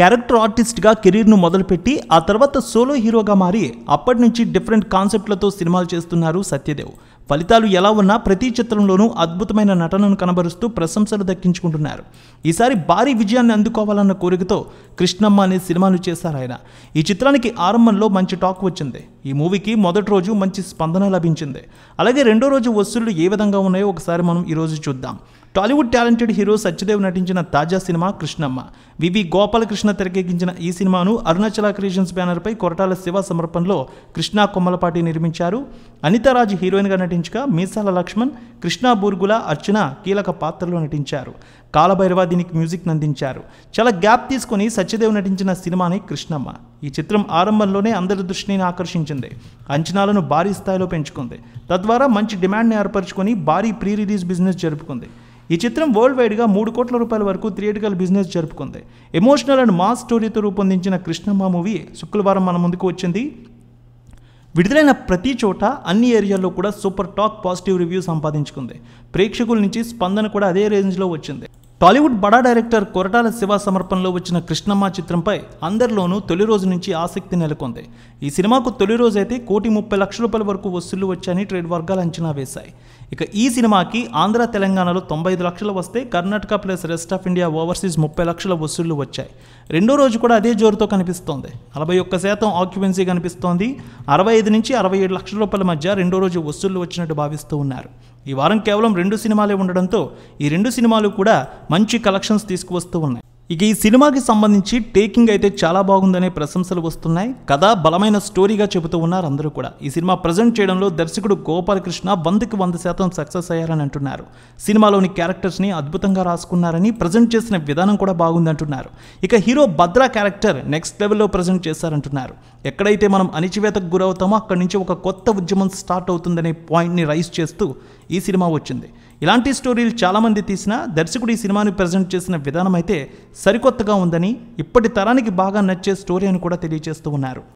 character ఆర్టిస్ట్గా కెరీర్ను మొదలుపెట్టి ఆ తర్వాత సోలో హీరోగా మారి అప్పటి నుంచి డిఫరెంట్ కాన్సెప్ట్లతో సినిమాలు చేస్తున్నారు సత్యదేవ్ ఫలితాలు ఎలా ఉన్నా ప్రతి చిత్రంలోనూ అద్భుతమైన నటనను కనబరుస్తూ ప్రశంసలు దక్కించుకుంటున్నారు ఈసారి భారీ విజయాన్ని అందుకోవాలన్న కోరికతో కృష్ణమ్మ అనే సినిమాను చేశారు ఆయన ఈ చిత్రానికి ఆరంభంలో మంచి టాక్ వచ్చింది ఈ మూవీకి మొదటి రోజు మంచి స్పందన లభించింది అలాగే రెండో రోజు వసూళ్లు ఏ విధంగా ఉన్నాయో ఒకసారి మనం ఈరోజు చూద్దాం టాలీవుడ్ టాలెంటెడ్ హీరో సత్యదేవ్ నటించిన తాజా సినిమా కృష్ణమ్మ వివి గోపాలకృష్ణ తెరకెక్కించిన ఈ సినిమాను అరుణాచల క్రియేషన్స్ బ్యానర్పై కొరటాల శివ సమర్పణలో కృష్ణా కొమ్మలపాటి నిర్మించారు అనితారాజ్ హీరోయిన్గా నటించగా మీసాల లక్ష్మణ్ కృష్ణా బూర్గుల అర్చన కీలక పాత్రలో నటించారు కాలభైరవ దీనికి మ్యూజిక్ అందించారు చాలా గ్యాప్ తీసుకుని సత్యదేవ్ నటించిన సినిమాని కృష్ణమ్మ ఈ చిత్రం ఆరంభంలోనే అందరి దృష్టిని ఆకర్షించింది అంచనాలను భారీ స్థాయిలో పెంచుకుంది తద్వారా మంచి డిమాండ్ని ఏర్పరచుకొని భారీ ప్రీ రిలీజ్ బిజినెస్ జరుపుకుంది ఈ చిత్రం వరల్డ్ వైడ్గా మూడు కోట్ల రూపాయల వరకు థియేటికల్ బిజినెస్ జరుపుకుంది ఎమోషనల్ అండ్ మాస్ స్టోరీతో రూపొందించిన కృష్ణమ్మ మూవీ శుక్రవారం మన ముందుకు వచ్చింది విడుదలైన ప్రతి చోట అన్ని ఏరియాల్లో కూడా సూపర్ టాక్ పాజిటివ్ రివ్యూ సంపాదించుకుంది ప్రేక్షకుల నుంచి స్పందన కూడా అదే రేంజ్లో వచ్చింది టాలీవుడ్ బడా డైరెక్టర్ కొరటాల శివ సమర్పణలో వచ్చిన కృష్ణమ్మ చిత్రంపై అందరిలోనూ తొలి రోజు నుంచి ఆసక్తి నెలకొంది ఈ సినిమాకు తొలి రోజైతే కోటి ముప్పై లక్షల రూపాయల వరకు వసూళ్లు వచ్చాయని ట్రేడ్ వర్గాలు అంచనా వేశాయి ఇక ఈ సినిమాకి ఆంధ్ర తెలంగాణలో తొంభై ఐదు లక్షలు వస్తే Karnataka plus rest of India overseas ముప్పై లక్షల వసూళ్లు వచ్చాయి రెండో రోజు కూడా అదే జోరుతో కనిపిస్తోంది నలభై ఒక్క శాతం ఆక్యుపెన్సీ కనిపిస్తోంది అరవై ఐదు నుంచి అరవై ఏడు లక్షల రూపాయల మధ్య రెండో రోజు వసూళ్లు వచ్చినట్టు భావిస్తూ ఉన్నారు ఈ వారం కేవలం రెండు సినిమాలే ఉండడంతో ఈ రెండు సినిమాలు కూడా మంచి కలెక్షన్స్ తీసుకువస్తూ ఉన్నాయి ఇక ఈ సినిమాకి సంబంధించి టేకింగ్ అయితే చాలా బాగుందనే ప్రశంసలు వస్తున్నాయి కథ బలమైన స్టోరీగా చెబుతూ ఉన్నారు అందరూ కూడా ఈ సినిమా ప్రజెంట్ చేయడంలో దర్శకుడు గోపాలకృష్ణ వందకి వంద శాతం సక్సెస్ అయ్యారని అంటున్నారు సినిమాలోని క్యారెక్టర్స్ని అద్భుతంగా రాసుకున్నారని ప్రజెంట్ చేసిన విధానం కూడా బాగుందంటున్నారు ఇక హీరో భద్రా క్యారెక్టర్ నెక్స్ట్ లెవెల్లో ప్రజెంట్ చేశారంటున్నారు ఎక్కడైతే మనం అణిచివేతకు గురవుతామో అక్కడి నుంచి ఒక కొత్త ఉద్యమం స్టార్ట్ అవుతుందనే పాయింట్ని రైస్ చేస్తూ ఈ సినిమా వచ్చింది ఇలాంటి స్టోరీలు చాలామంది తీసిన దర్శకుడు ఈ సినిమాని ప్రజెంట్ చేసిన విధానం అయితే సరికొత్తగా ఉందని ఇప్పటి తరానికి బాగా నచ్చే స్టోరీ అని కూడా తెలియజేస్తూ ఉన్నారు